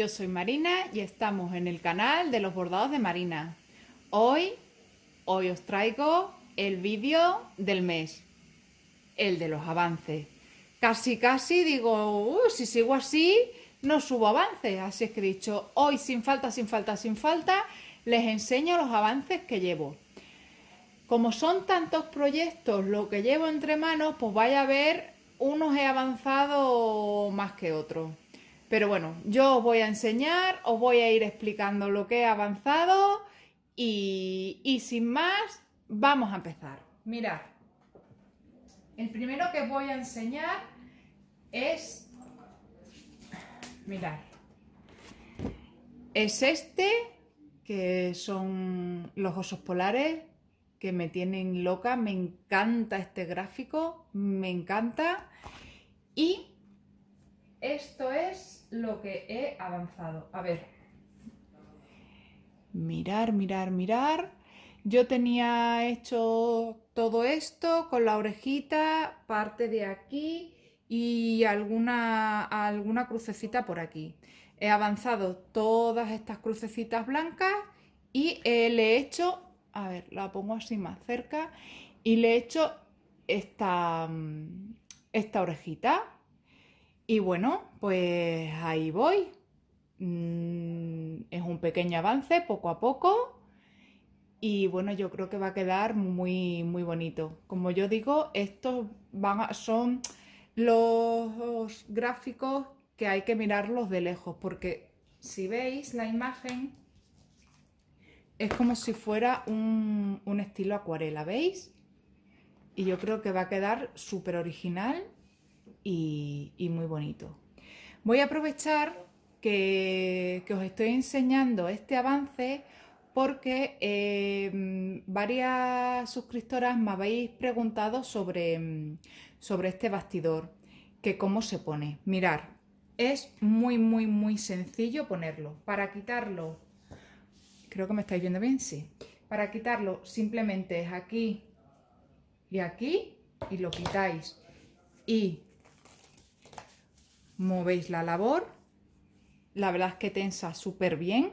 Yo soy Marina y estamos en el canal de los bordados de Marina. Hoy, hoy os traigo el vídeo del mes, el de los avances. Casi, casi digo, uh, si sigo así, no subo avances. Así es que he dicho, hoy sin falta, sin falta, sin falta, les enseño los avances que llevo. Como son tantos proyectos lo que llevo entre manos, pues vaya a ver, unos he avanzado más que otros. Pero bueno, yo os voy a enseñar, os voy a ir explicando lo que he avanzado y, sin más, vamos a empezar. Mirad, el primero que voy a enseñar es, mirad, es este, que son los osos polares, que me tienen loca, me encanta este gráfico, me encanta. Y esto es lo que he avanzado. A ver. Mirar, mirar, mirar. Yo tenía hecho todo esto con la orejita, parte de aquí y alguna, alguna crucecita por aquí. He avanzado todas estas crucecitas blancas y le he hecho, a ver, la pongo así más cerca, y le he hecho esta, mm, esta orejita. Y bueno, pues ahí voy. Mm, es un pequeño avance, poco a poco. Y bueno, yo creo que va a quedar muy, muy bonito. Como yo digo, estos son los gráficos que hay que mirarlos de lejos, porque si veis la imagen, es como si fuera un, un estilo acuarela, ¿veis? Y yo creo que va a quedar súper original y, muy bonito. Voy a aprovechar que, os estoy enseñando este avance porque eh, varias suscriptoras me habéis preguntado sobre, sobre este bastidor, que cómo se pone. Mirar, es muy, muy, muy sencillo ponerlo. Para quitarlo, creo que me estáis viendo bien, sí. Para quitarlo simplemente es aquí y aquí y lo quitáis. Y movéis la labor, la verdad es que tensa súper bien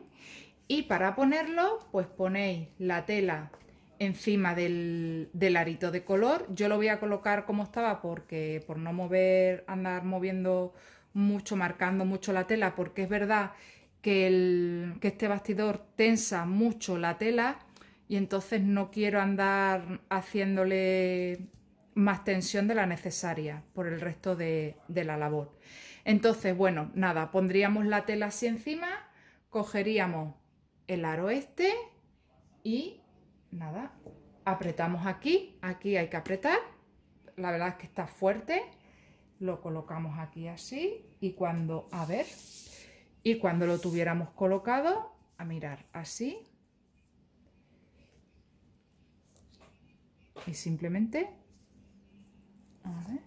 y para ponerlo pues ponéis la tela encima del, arito de color. Yo lo voy a colocar como estaba porque por no mover, andar moviendo mucho, marcando mucho la tela, porque es verdad que, el, este bastidor tensa mucho la tela y entonces no quiero andar haciéndole más tensión de la necesaria por el resto de, de la labor. Entonces, bueno, nada, pondríamos la tela así encima, cogeríamos el aro este y nada, apretamos aquí, aquí hay que apretar, la verdad es que está fuerte, lo colocamos aquí así y cuando, a ver, y cuando lo tuviéramos colocado, a mirar así y simplemente, a ver,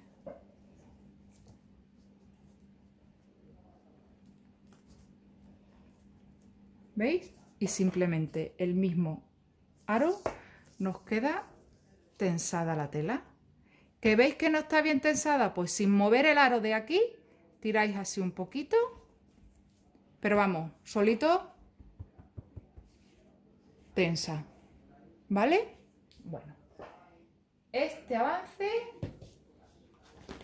¿Veis? Y simplemente el mismo aro nos queda tensada la tela. ¿Que veis que no está bien tensada? Pues sin mover el aro de aquí, tiráis así un poquito. Pero vamos, solito tensa. ¿Vale? Bueno. Este avance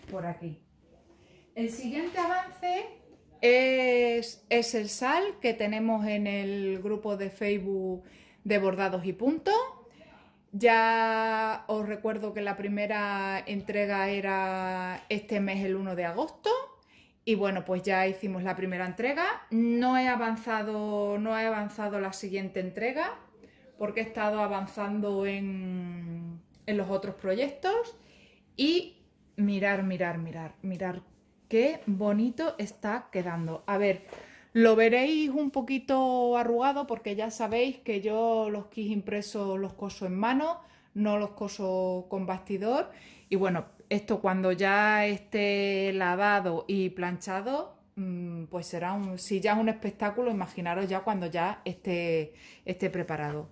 por aquí. El siguiente avance es, el sal que tenemos en el grupo de Facebook de bordados y Punto Ya os recuerdo que la primera entrega era este mes, el 1 de agosto. Y bueno, pues ya hicimos la primera entrega. No he avanzado, no he avanzado la siguiente entrega porque he estado avanzando en, en los otros proyectos. Y mirar, mirar, mirar, mirar Qué bonito está quedando. A ver, lo veréis un poquito arrugado porque ya sabéis que yo los kits impresos los coso en mano, no los coso con bastidor. Y bueno, esto cuando ya esté lavado y planchado, mm, pues será un, si ya es un espectáculo, imaginaros ya cuando ya esté, esté preparado.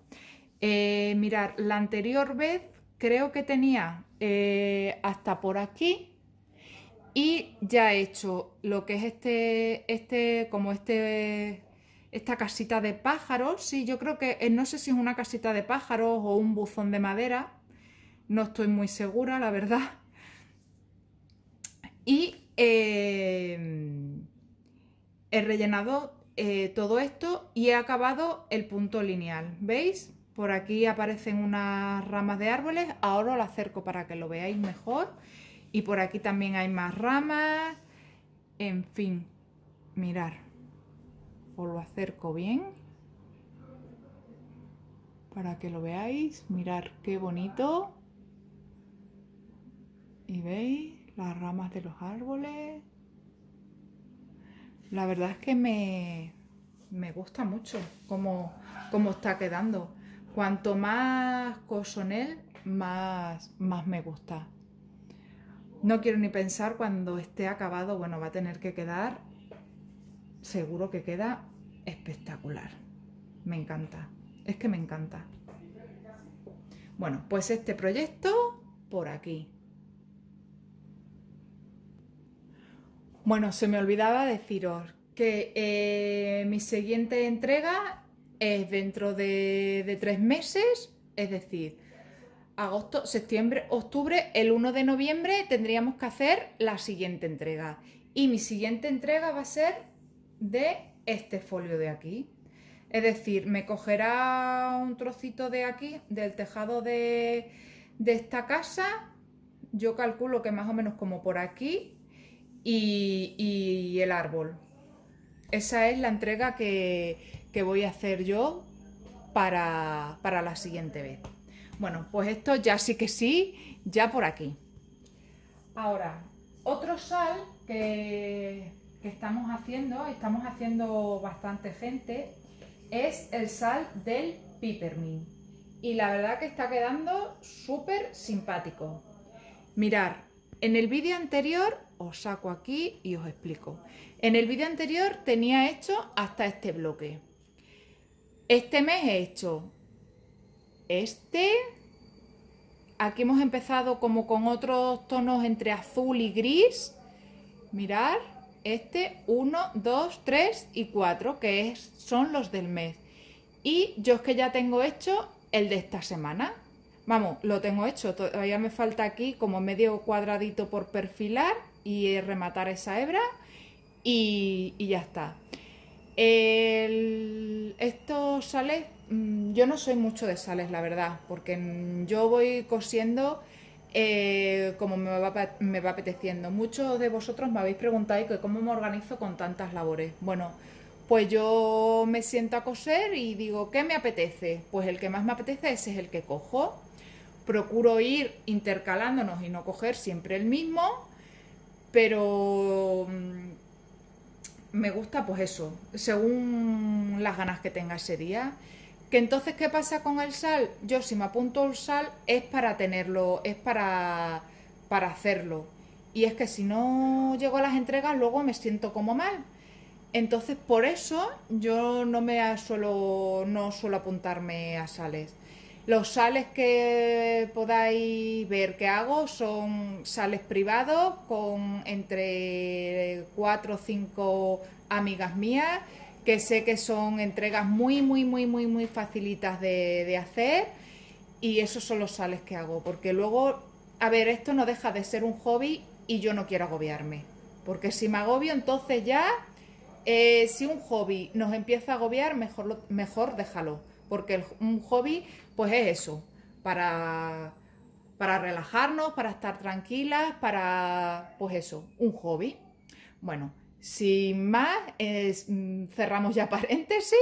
Eh, mirar, la anterior vez creo que tenía eh, hasta por aquí y ya he hecho lo que es este, este, como este, esta casita de pájaros. Sí, yo creo que, eh, no sé si es una casita de pájaros o un buzón de madera. No estoy muy segura, la verdad. Y eh, he rellenado eh, todo esto y he acabado el punto lineal. ¿Veis? Por aquí aparecen unas ramas de árboles. Ahora lo acerco para que lo veáis mejor. Y por aquí también hay más ramas. En fin, mirar. os lo acerco bien. Para que lo veáis. Mirar qué bonito. Y veis las ramas de los árboles. La verdad es que me, gusta mucho cómo, está quedando. Cuanto más cosonel, más, más me gusta. No quiero ni pensar cuando esté acabado, bueno, va a tener que quedar, seguro que queda espectacular. Me encanta, es que me encanta. Bueno, pues este proyecto por aquí. Bueno, se me olvidaba deciros que eh, mi siguiente entrega es dentro de tres meses, es decir, agosto, septiembre, octubre, el 1 de noviembre tendríamos que hacer la siguiente entrega. Y mi siguiente entrega va a ser de este folio de aquí. Es decir, me cogerá un trocito de aquí, del tejado de, esta casa. Yo calculo que más o menos como por aquí. Y, el árbol. Esa es la entrega que, voy a hacer yo para la siguiente vez. Bueno, pues esto ya sí que sí, ya por aquí. Ahora, otro sal que, estamos haciendo, estamos haciendo bastante gente, es el sal del peppermint. Y la verdad que está quedando súper simpático. Mirar, en el vídeo anterior, os saco aquí y os explico. En el vídeo anterior tenía hecho hasta este bloque. Este mes he hecho este, aquí hemos empezado como con otros tonos entre azul y gris. Mirar, este 1, 2, 3 y 4, que es, son los del mes. Y yo es que ya tengo hecho el de esta semana. Vamos, lo tengo hecho. Todavía me falta aquí como medio cuadradito por perfilar y rematar esa hebra. y ya está estos sales, mm, yo no soy mucho de sales, la verdad, porque yo voy cosiendo eh, como me va, apeteciendo. Muchos de vosotros me habéis preguntado que cómo me organizo con tantas labores. Bueno, pues yo me siento a coser y digo, ¿qué me apetece? Pues el que más me apetece ese es el que cojo. Procuro ir intercalándonos y no coger siempre el mismo, pero mm, me gusta pues eso, según las ganas que tenga ese día. Que entonces, ¿qué pasa con el sal? Yo si me apunto al sal es para tenerlo, es para, para hacerlo. Y es que si no llego a las entregas, luego me siento como mal. Entonces, por eso yo no me suelo, no suelo apuntarme a sales. Los sales que podáis ver que hago son sales privados con entre cuatro o cinco amigas mías que sé que son entregas muy, muy, muy, muy, muy facilitas de, hacer y esos son los sales que hago porque luego, a ver, esto no deja de ser un hobby y yo no quiero agobiarme porque si me agobio entonces ya, eh, si un hobby nos empieza a agobiar, mejor, mejor déjalo porque un hobby pues es eso, para, para relajarnos, para estar tranquilas, para, pues eso, un hobby. Bueno, sin más, mm, cerramos ya paréntesis.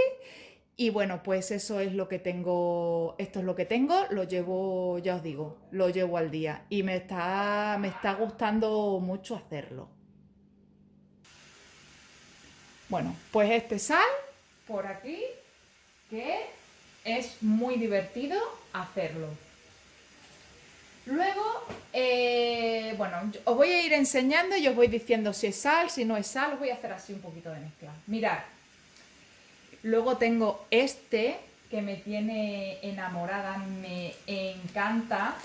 Y bueno, pues eso es lo que tengo, esto es lo que tengo, lo llevo, ya os digo, lo llevo al día y me está, me está gustando mucho hacerlo. Bueno, pues este sal por aquí, que es muy divertido hacerlo. Luego, eh, bueno, os voy a ir enseñando y os voy diciendo si es sal, si no es sal, os voy a hacer así un poquito de mezcla. Mirad, luego tengo este que me tiene enamorada, me encanta,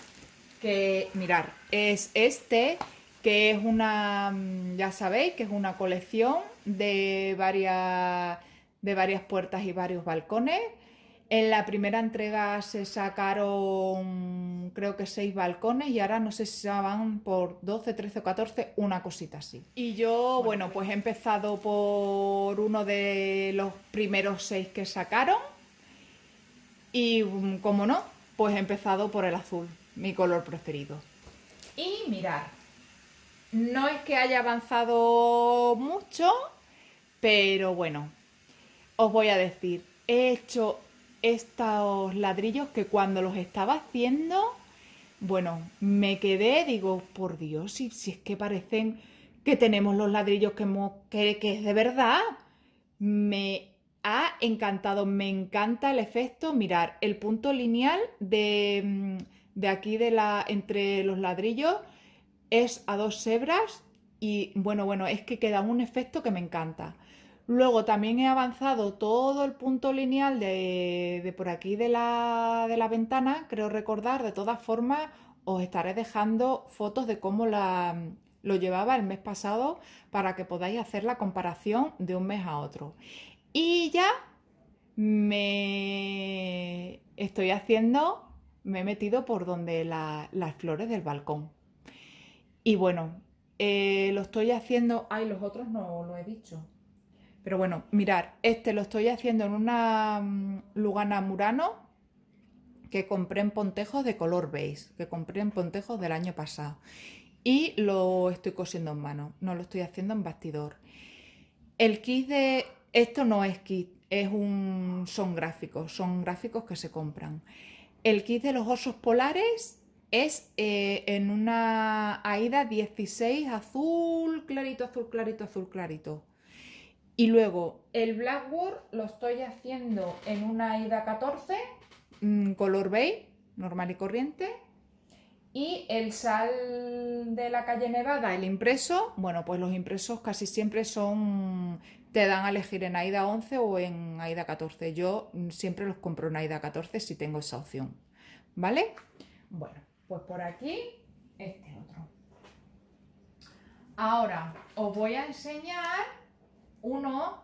que mirar, es este, que es una, mm, ya sabéis, que es una colección de varias, de varias puertas y varios balcones en la primera entrega se sacaron creo que seis balcones y ahora no sé si van por 12, 13 o 14, una cosita así. Y yo, bueno, pues. pues he empezado por uno de los primeros seis que sacaron y mm, como no, pues he empezado por el azul, mi color preferido. Y mirar, no es que haya avanzado mucho, pero bueno, os voy a decir, he hecho estos ladrillos que cuando los estaba haciendo, bueno, me quedé, digo, por Dios, si, es que parecen que tenemos los ladrillos que, que, es de verdad, me ha encantado, me encanta el efecto, mirar, el punto lineal de, mm, de aquí de la, entre los ladrillos es a dos hebras y bueno, bueno, es que queda un efecto que me encanta. Luego también he avanzado todo el punto lineal de, por aquí de la, ventana, creo recordar. De todas formas, os estaré dejando fotos de cómo lo llevaba el mes pasado para que podáis hacer la comparación de un mes a otro. Y ya me estoy haciendo, me he metido por donde las flores del balcón. Y bueno, eh, lo estoy haciendo, ay, los otros no lo he dicho. Pero bueno, mirar, este lo estoy haciendo en una mm, Lugana Murano que compré en Pontejos de color beige, que compré en Pontejos del año pasado. Y lo estoy cosiendo en mano, no lo estoy haciendo en bastidor. El kit de... Esto no es kit, es un... son gráficos, son gráficos que se compran. El kit de los osos polares es eh, en una Aida 16 azul, clarito, azul, clarito, azul, clarito. Y luego... El Blackboard lo estoy haciendo en una ida 14. Mm, color beige, normal y corriente. Y el sal de la calle Nevada, el impreso, bueno, pues los impresos casi siempre son, te dan a elegir en AIDA 11 o en AIDA 14. Yo mm, siempre los compro en AIDA 14 si tengo esa opción, ¿vale? Bueno, pues por aquí este otro. Ahora os voy a enseñar uno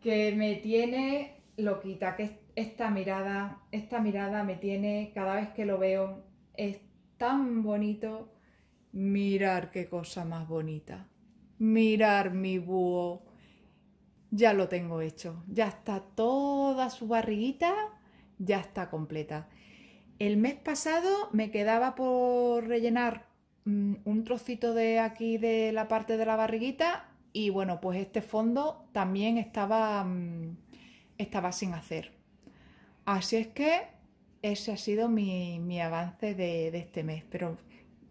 que me tiene loquita, que esta mirada, esta mirada me tiene cada vez que lo veo, es tan bonito. Mirar qué cosa más bonita. Mirar mi búho. Ya lo tengo hecho. Ya está toda su barriguita, ya está completa. El mes pasado me quedaba por rellenar mm, un trocito de aquí de la parte de la barriguita y bueno, pues este fondo también estaba, mm, estaba sin hacer. Así es que ese ha sido mi, avance de, este mes, pero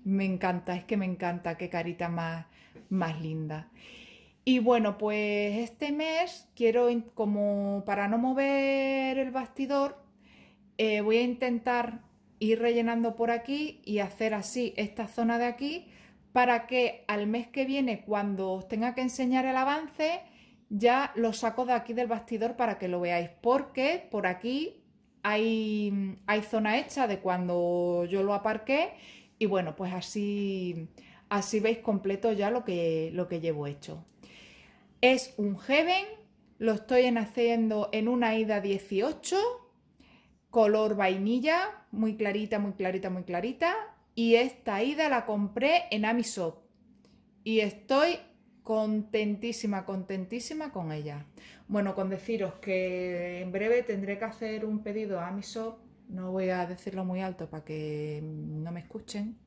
me encanta, es que me encanta, qué carita más, más linda. Y bueno, pues este mes quiero, como para no mover el bastidor, eh, voy a intentar ir rellenando por aquí y hacer así esta zona de aquí para que al mes que viene, cuando os tenga que enseñar el avance, ya lo saco de aquí del bastidor para que lo veáis, porque por aquí hay, zona hecha de cuando yo lo aparqué y bueno, pues así, así veis completo ya lo que, lo que llevo hecho. Es un Heaven, lo estoy haciendo en una ida 18, color vainilla, muy clarita, muy clarita, muy clarita, y esta ida la compré en Amisop y estoy contentísima, contentísima con ella. Bueno, con deciros que en breve tendré que hacer un pedido a Amisop, no voy a decirlo muy alto para que no me escuchen.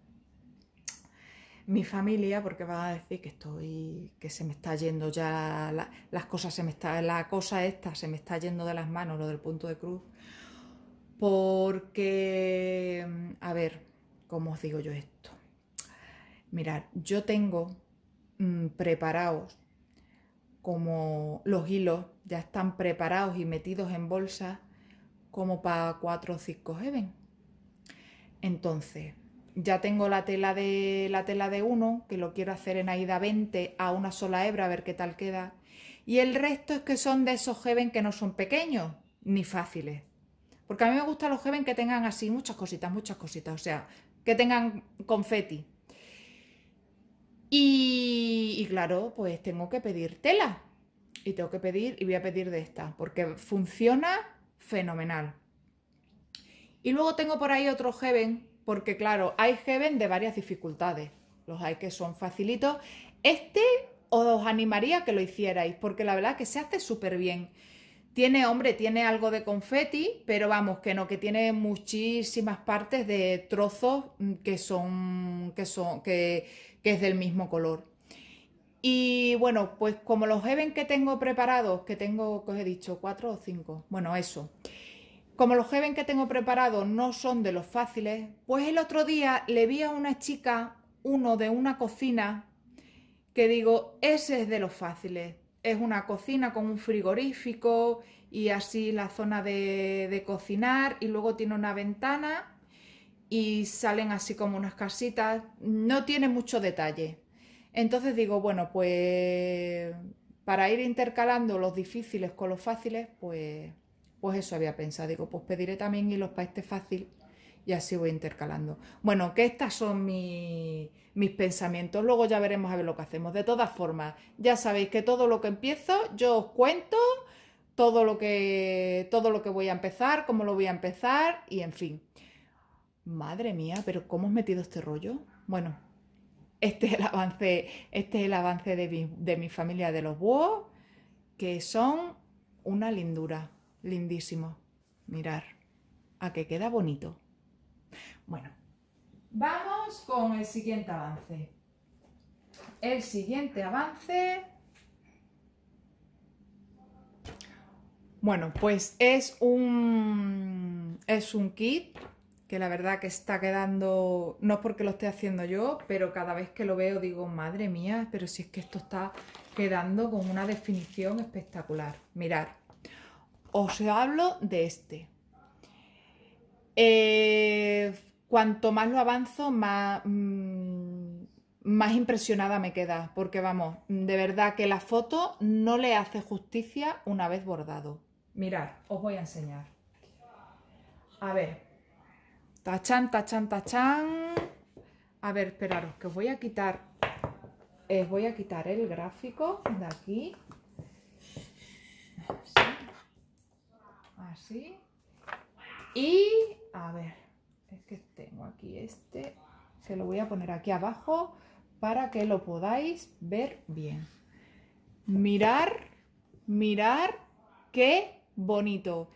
Mi familia, porque va a decir que estoy, que se me está yendo ya, las cosas se me está, la cosa esta se me está yendo de las manos, lo del punto de cruz. Porque, a ver, ¿cómo os digo yo esto? Mirad, yo tengo mm, preparados como los hilos ya están preparados y metidos en bolsas como para cuatro o cinco heaven. Entonces, ya tengo la tela de la tela de uno, que lo quiero hacer en Aida 20 a una sola hebra a ver qué tal queda. Y el resto es que son de esos heaven que no son pequeños ni fáciles. Porque a mí me gustan los heaven que tengan así muchas cositas, muchas cositas. O sea, que tengan confeti. Y, y, claro, pues tengo que pedir tela. Y tengo que pedir, y voy a pedir de esta, porque funciona fenomenal. Y luego tengo por ahí otro Heaven, porque claro, hay Heaven de varias dificultades. Los hay que son facilitos. Este os animaría que lo hicierais, porque la verdad que se hace súper bien. Tiene, hombre, tiene algo de confeti, pero vamos, que no, que tiene muchísimas partes de trozos mm, que son, que son, que, es del mismo color. Y bueno, pues como los heaven que tengo preparados, que tengo, que os he dicho, cuatro o cinco, bueno, eso. Como los heaven que tengo preparados no son de los fáciles, pues el otro día le vi a una chica, uno de una cocina, que digo, ese es de los fáciles es una cocina con un frigorífico y así la zona de, de cocinar y luego tiene una ventana y salen así como unas casitas, no tiene mucho detalle. Entonces digo, bueno, pues para ir intercalando los difíciles con los fáciles, pues, pues eso había pensado. Digo, pues pediré también hilos para este fácil y así voy intercalando. Bueno, que estas son mis, pensamientos. Luego ya veremos a ver lo que hacemos. De todas formas, ya sabéis que todo lo que empiezo, yo os cuento todo lo que, todo lo que voy a empezar, cómo lo voy a empezar y en fin. Madre mía, pero ¿cómo he metido este rollo? Bueno, este es el avance, este es el avance de, mi, familia de los búhos, que son una lindura, lindísimo. Mirar, a que queda bonito. Bueno, vamos con el siguiente avance. El siguiente avance... Bueno, pues es un, es un kit que la verdad que está quedando, no es porque lo esté haciendo yo, pero cada vez que lo veo digo, madre mía, pero si es que esto está quedando con una definición espectacular. Mirad, os hablo de este. Eh, cuanto más lo avanzo, más, mm, más impresionada me queda, porque vamos, de verdad que la foto no le hace justicia una vez bordado. Mirad, os voy a enseñar. A ver. Tachan, tachan, tachan. A ver, esperaros, que os voy a quitar. os voy a quitar el gráfico de aquí. Así. Así. Y a ver, es que tengo aquí este, se lo voy a poner aquí abajo para que lo podáis ver bien. Mirar, mirar, qué bonito.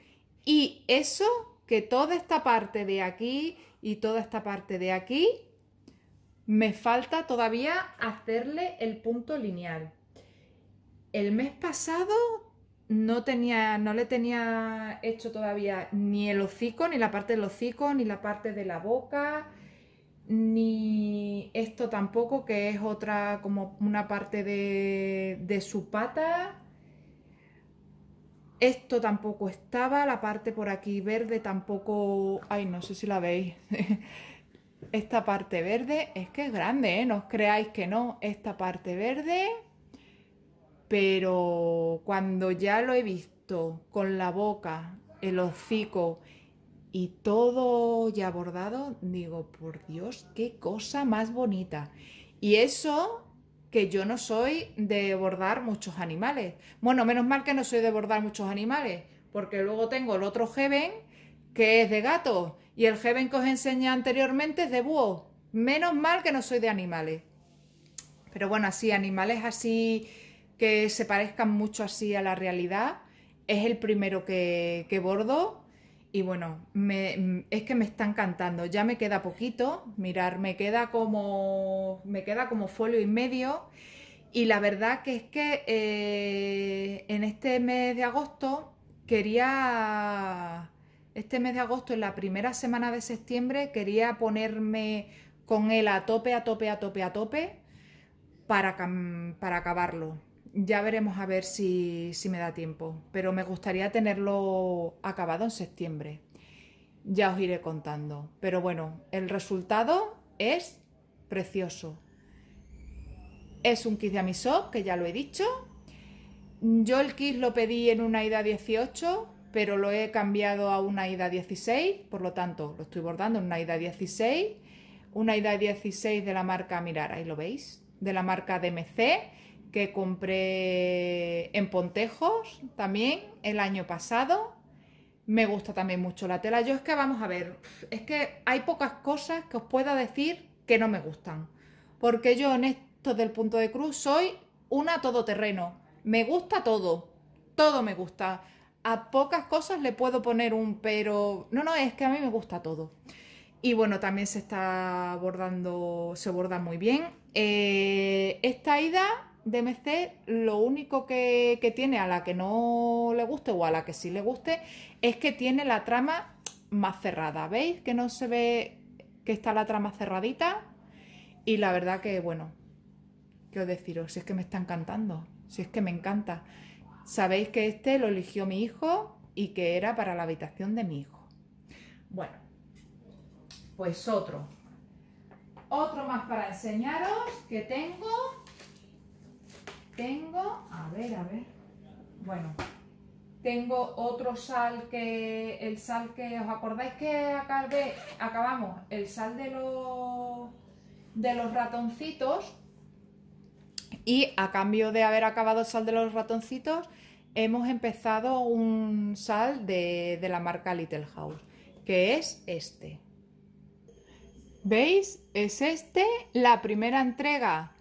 Y eso, que toda esta parte de aquí y toda esta parte de aquí, me falta todavía hacerle el punto lineal. El mes pasado no tenía, no le tenía hecho todavía ni el hocico, ni la parte del hocico, ni la parte de la boca, ni esto tampoco, que es otra, como una parte de, de su pata. Esto tampoco estaba, la parte por aquí verde tampoco... Ay, no sé si la veis. Esta parte verde es que es grande, ¿eh? No os creáis que no. Esta parte verde pero cuando ya lo he visto con la boca, el hocico y todo ya bordado, digo, por Dios, qué cosa más bonita. Y eso que yo no soy de bordar muchos animales. Bueno, menos mal que no soy de bordar muchos animales, porque luego tengo el otro Heaven, que es de gato, y el Heaven que os enseñé anteriormente es de búho. Menos mal que no soy de animales. Pero bueno, así, animales así que se parezcan mucho así a la realidad. Es el primero que, bordo. Y bueno, es que me están cantando Ya me queda poquito. Mirar, me queda como. Me queda como folio y medio. Y la verdad que es que eh, en este mes de agosto quería. Este mes de agosto, en la primera semana de septiembre, quería ponerme con él a tope, a tope, a tope, a tope para, para acabarlo ya veremos a ver si, si me da tiempo, pero me gustaría tenerlo acabado en septiembre. Ya os iré contando. Pero bueno, el resultado es precioso. Es un kit de Amisop, que ya lo he dicho. Yo el kit lo pedí en una ida 18, pero lo he cambiado a una ida 16, por lo tanto lo estoy bordando en una ida 16. Una ida 16 de la marca, mirar, ahí lo veis, de la marca DMC que compré en Pontejos también el año pasado. Me gusta también mucho la tela. Yo es que, vamos a ver, es que hay pocas cosas que os pueda decir que no me gustan. Porque yo en esto del punto de cruz soy una todoterreno. Me gusta todo. Todo me gusta. A pocas cosas le puedo poner un pero. No, no, es que a mí me gusta todo. Y bueno, también se está bordando, se borda muy bien. Eh, esta ida DMC lo único que, tiene a la que no le guste o a la que sí le guste es que tiene la trama más cerrada. ¿Veis? Que no se ve que está la trama cerradita. Y la verdad que, bueno, ¿qué os deciros? Si es que me está encantando, si es que me encanta. Sabéis que este lo eligió mi hijo y que era para la habitación de mi hijo. Bueno, pues otro. Otro más para enseñaros que tengo tengo, a ver, a ver, bueno, tengo otro sal que, el sal que, ¿os acordáis que acabamos? El sal de los, de los ratoncitos y a cambio de haber acabado el sal de los ratoncitos, hemos empezado un sal de, de la marca Little House, que es este. ¿Veis? Es este, la primera entrega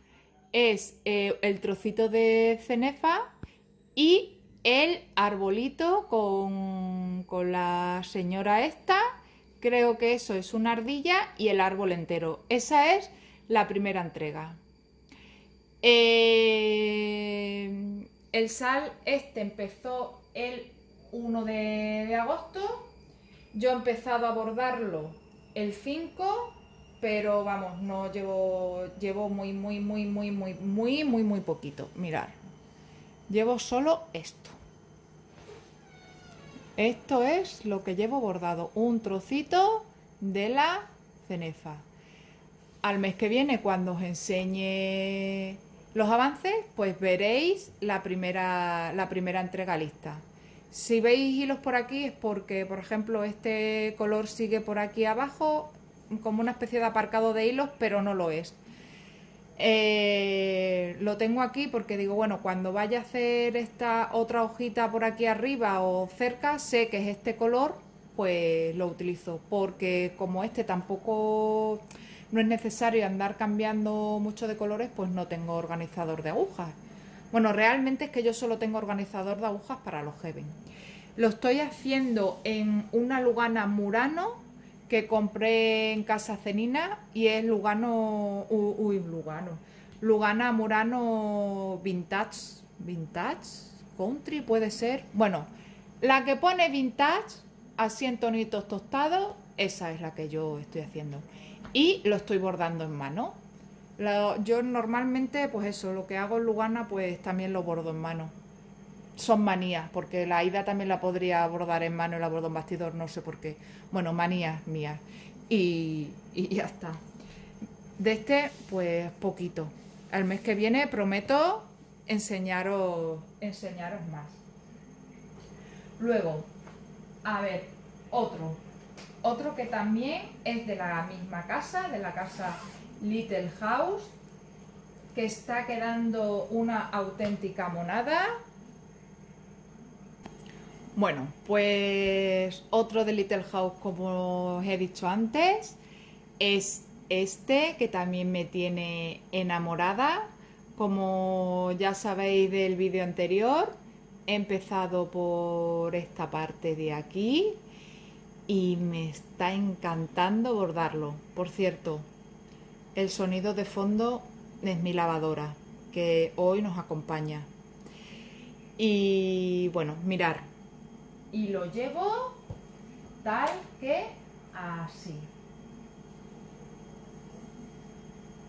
es eh, el trocito de cenefa y el arbolito con, la señora esta. Creo que eso es una ardilla y el árbol entero. Esa es la primera entrega. Eh, el sal este empezó el 1 de, agosto. Yo he empezado a bordarlo el 5 pero vamos, no llevo, llevo muy, muy, muy, muy, muy, muy, muy, muy poquito. Mirar, llevo solo esto. Esto es lo que llevo bordado, un trocito de la cenefa. Al mes que viene, cuando os enseñe los avances, pues veréis la primera, la primera entrega lista. Si veis hilos por aquí es porque, por ejemplo, este color sigue por aquí abajo, como una especie de aparcado de hilos, pero no lo es. Eh, lo tengo aquí porque digo, bueno, cuando vaya a hacer esta otra hojita por aquí arriba o cerca, sé que es este color, pues lo utilizo. Porque como este tampoco no es necesario andar cambiando mucho de colores, pues no tengo organizador de agujas. Bueno, realmente es que yo solo tengo organizador de agujas para los Heaven. Lo estoy haciendo en una Lugana Murano que compré en Casa Cenina y es Lugano, uy, Lugano, Lugana Murano Vintage, Vintage Country puede ser, bueno, la que pone Vintage así en tonitos tostados, esa es la que yo estoy haciendo y lo estoy bordando en mano. yo normalmente, pues eso, lo que hago en Lugana, pues también lo bordo en mano son manías, porque la ida también la podría abordar en mano el abordón bastidor, no sé por qué. Bueno, manías mías. Y, y ya está. De este, pues poquito. Al mes que viene prometo enseñaros, enseñaros más. Luego, a ver, otro. Otro que también es de la misma casa, de la casa Little House, que está quedando una auténtica monada bueno, pues otro de Little House, como os he dicho antes, es este que también me tiene enamorada. Como ya sabéis del vídeo anterior, he empezado por esta parte de aquí y me está encantando bordarlo. Por cierto, el sonido de fondo es mi lavadora, que hoy nos acompaña. Y bueno, mirar y lo llevo tal que así.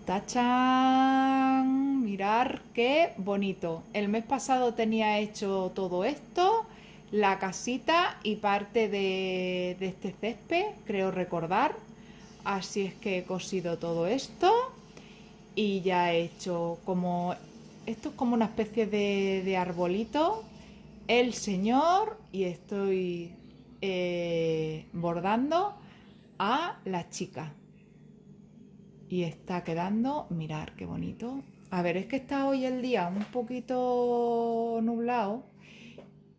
¡Tachán! Mirar qué bonito. El mes pasado tenía hecho todo esto, la casita y parte de, este césped, creo recordar. Así es que he cosido todo esto y ya he hecho como... Esto es como una especie de, de arbolito. El señor y estoy eh, bordando a la chica. Y está quedando, mirar qué bonito. A ver, es que está hoy el día un poquito nublado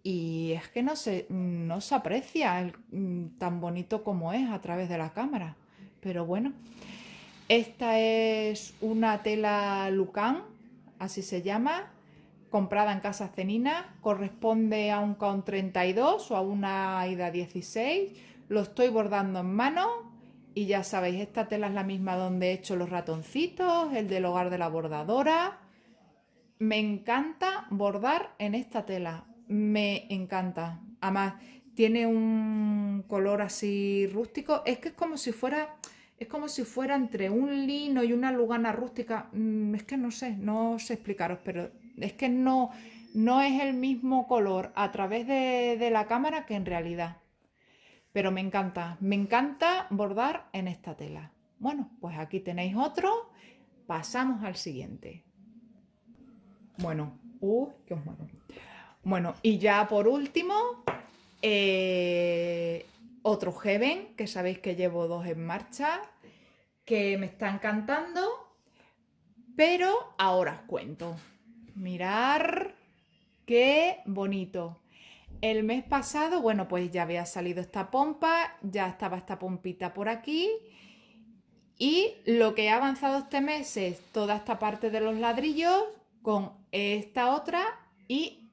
y es que no se, aprecia mm, tan bonito como es a través de la cámara. Pero bueno, esta es una tela Lucan, así se llama, comprada en casa cenina, corresponde a un con 32 o a una ida 16, lo estoy bordando en mano y ya sabéis, esta tela es la misma donde he hecho los ratoncitos, el del hogar de la bordadora. Me encanta bordar en esta tela, me encanta. Además, tiene un color así rústico, es que es como si fuera es como si fuera entre un lino y una lugana rústica. Mm, es que no sé, no sé explicaros, pero es que no, no es el mismo color a través de, la cámara que en realidad. Pero me encanta, me encanta bordar en esta tela. Bueno, pues aquí tenéis otro, pasamos al siguiente. Bueno, os Bueno, y ya por último, eh, otro Heaven, que sabéis que llevo dos en marcha, que me está encantando, pero ahora os cuento. Mirar, qué bonito. El mes pasado, bueno, pues ya había salido esta pompa, ya estaba esta pompita por aquí. Y lo que ha avanzado este mes es toda esta parte de los ladrillos con esta otra y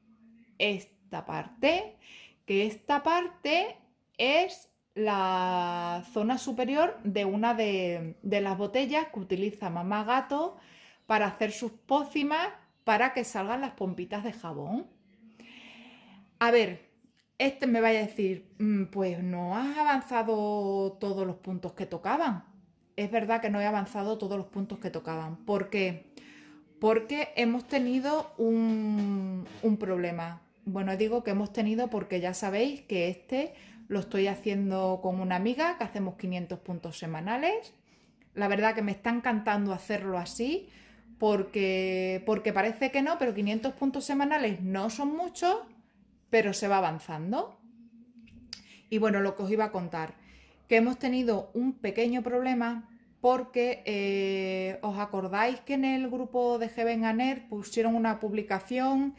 esta parte, que esta parte es la zona superior de una de, de las botellas que utiliza mamá gato para hacer sus pócimas para que salgan las pompitas de jabón. A ver, este me vaya a decir, mm, pues no has avanzado todos los puntos que tocaban. Es verdad que no he avanzado todos los puntos que tocaban. ¿Por qué? Porque hemos tenido un, un problema. Bueno, digo que hemos tenido porque ya sabéis que este lo estoy haciendo con una amiga que hacemos 500 puntos semanales. La verdad que me está encantando hacerlo así porque, parece que no, pero 500 puntos semanales no son muchos, pero se va avanzando. Y bueno, lo que os iba a contar, que hemos tenido un pequeño problema porque eh, os acordáis que en el grupo de Heaven pusieron una publicación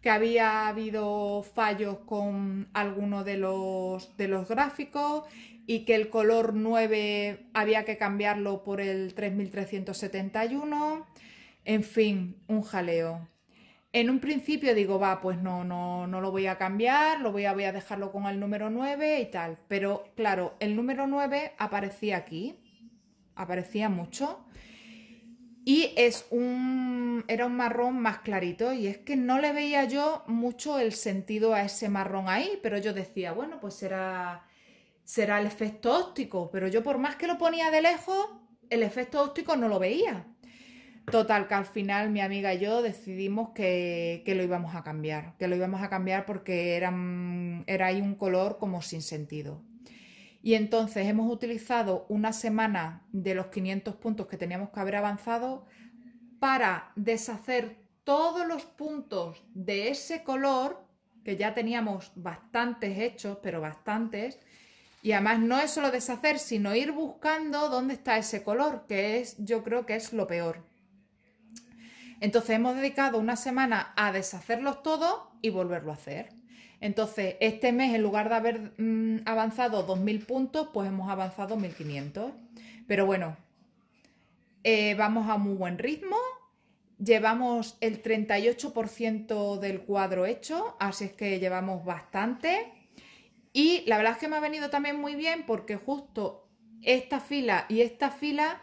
que había habido fallos con alguno de los gráficos y que el color 9 había que cambiarlo por el 3371 en fin, un jaleo. En un principio digo, va, pues no, no, no lo voy a cambiar, lo voy a, voy a dejarlo con el número 9 y tal. Pero claro, el número 9 aparecía aquí, aparecía mucho. Y es un, era un marrón más clarito y es que no le veía yo mucho el sentido a ese marrón ahí, pero yo decía, bueno, pues será, será el efecto óptico, pero yo por más que lo ponía de lejos, el efecto óptico no lo veía. Total, que al final mi amiga y yo decidimos que, lo íbamos a cambiar, que lo íbamos a cambiar porque era, mm, era ahí un color como sin sentido. Y entonces hemos utilizado una semana de los 500 puntos que teníamos que haber avanzado para deshacer todos los puntos de ese color, que ya teníamos bastantes hechos, pero bastantes, y además no es solo deshacer, sino ir buscando dónde está ese color, que es, yo creo que es lo peor. Entonces hemos dedicado una semana a deshacerlos todos y volverlo a hacer. Entonces, este mes, en lugar de haber mm, avanzado 2.000 puntos, pues hemos avanzado 1.500. Pero bueno, eh, vamos a muy buen ritmo. Llevamos el 38% del cuadro hecho, así es que llevamos bastante. Y la verdad es que me ha venido también muy bien porque justo esta fila y esta fila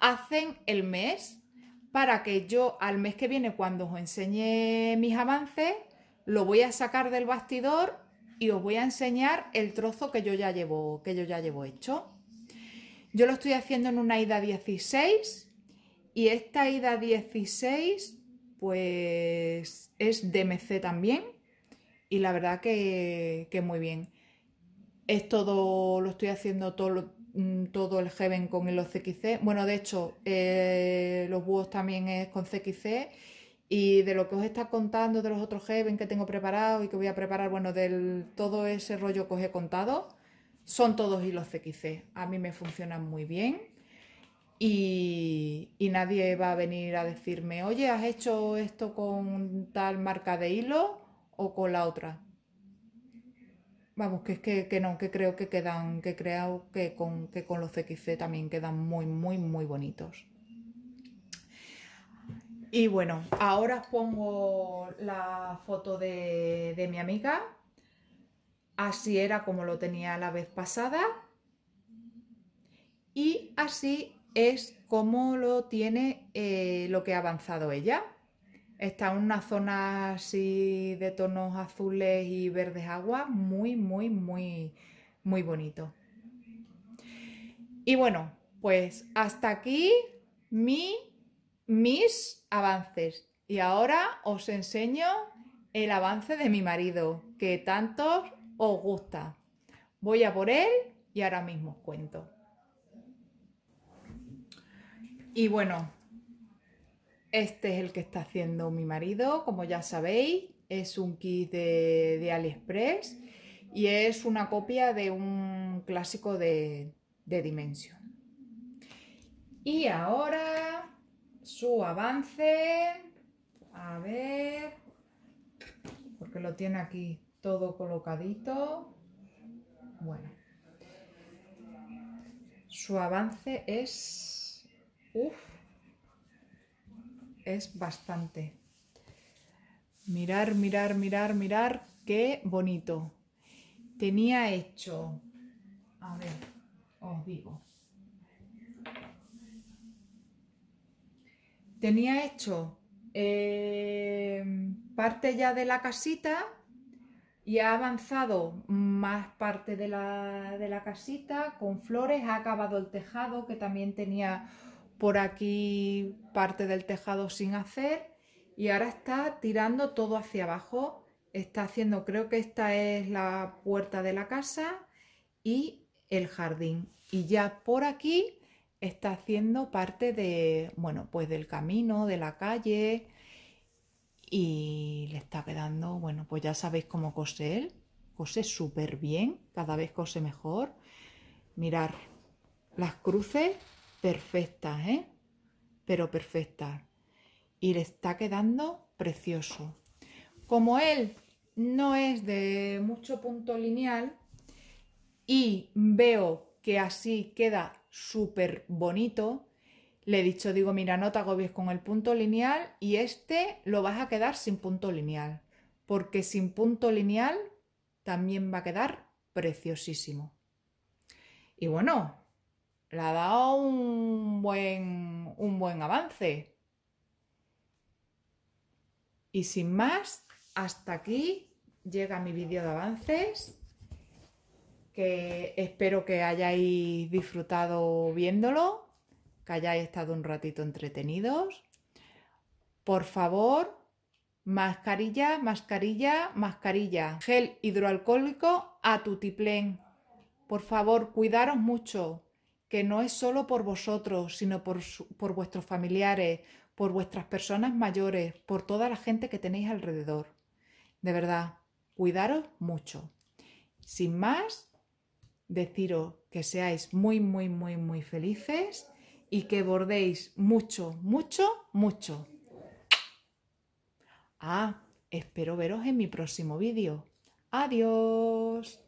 hacen el mes para que yo al mes que viene, cuando os enseñe mis avances, lo voy a sacar del bastidor y os voy a enseñar el trozo que yo ya llevo, que yo ya llevo hecho. Yo lo estoy haciendo en una ida 16 y esta ida 16 pues es DMC también y la verdad que, muy bien. Es todo, lo estoy haciendo todo, Mm, todo el Heaven con los CXC. Bueno, de hecho, eh, los búhos también es con CXC. Y de lo que os está contando de los otros Heaven que tengo preparado y que voy a preparar, bueno, del todo ese rollo que os he contado, son todos hilos CXC. A mí me funcionan muy bien. y nadie va a venir a decirme, oye, ¿has hecho esto con tal marca de hilo o con la otra? Vamos, que es que, no, que creo que quedan, que creo que con, que con los CXC también quedan muy, muy, muy bonitos. Y bueno, ahora pongo la foto de, mi amiga. Así era como lo tenía la vez pasada. Y así es como lo tiene eh, lo que ha avanzado ella. Está en una zona así de tonos azules y verdes agua, muy, muy, muy, muy bonito. Y bueno, pues hasta aquí mi, mis avances. Y ahora os enseño el avance de mi marido, que tanto os gusta. Voy a por él y ahora mismo os cuento. Y bueno, este es el que está haciendo mi marido, como ya sabéis, es un kit de, AliExpress y es una copia de un clásico de, de Dimension. Y ahora su avance, a ver, porque lo tiene aquí todo colocadito. Bueno, su avance es... uff es bastante. Mirar, mirar, mirar, mirar, qué bonito. Tenía hecho, a ver, os digo. Tenía hecho eh, parte ya de la casita y ha avanzado más parte de la, de la casita con flores, ha acabado el tejado que también tenía por aquí parte del tejado sin hacer y ahora está tirando todo hacia abajo. Está haciendo, creo que esta es la puerta de la casa y el jardín. Y ya por aquí está haciendo parte de, bueno, pues del camino, de la calle y le está quedando, bueno, pues ya sabéis cómo cose él. Cose súper bien, cada vez cose mejor. Mirar las cruces perfecta, ¿eh? Pero perfecta Y le está quedando precioso. Como él no es de mucho punto lineal y veo que así queda súper bonito, le he dicho, digo, mira, no te agobies con el punto lineal y este lo vas a quedar sin punto lineal, porque sin punto lineal también va a quedar preciosísimo. Y bueno, le ha dado un buen, un buen avance. Y sin más, hasta aquí llega mi vídeo de avances, que espero que hayáis disfrutado viéndolo, que hayáis estado un ratito entretenidos. Por favor, mascarilla, mascarilla, mascarilla, gel hidroalcohólico a tiplén. Por favor, cuidaros mucho que no es solo por vosotros, sino por, vuestros familiares, por vuestras personas mayores, por toda la gente que tenéis alrededor. De verdad, cuidaros mucho. Sin más, deciros que seáis muy, muy, muy, muy felices y que bordéis mucho, mucho, mucho. Ah, espero veros en mi próximo vídeo. Adiós.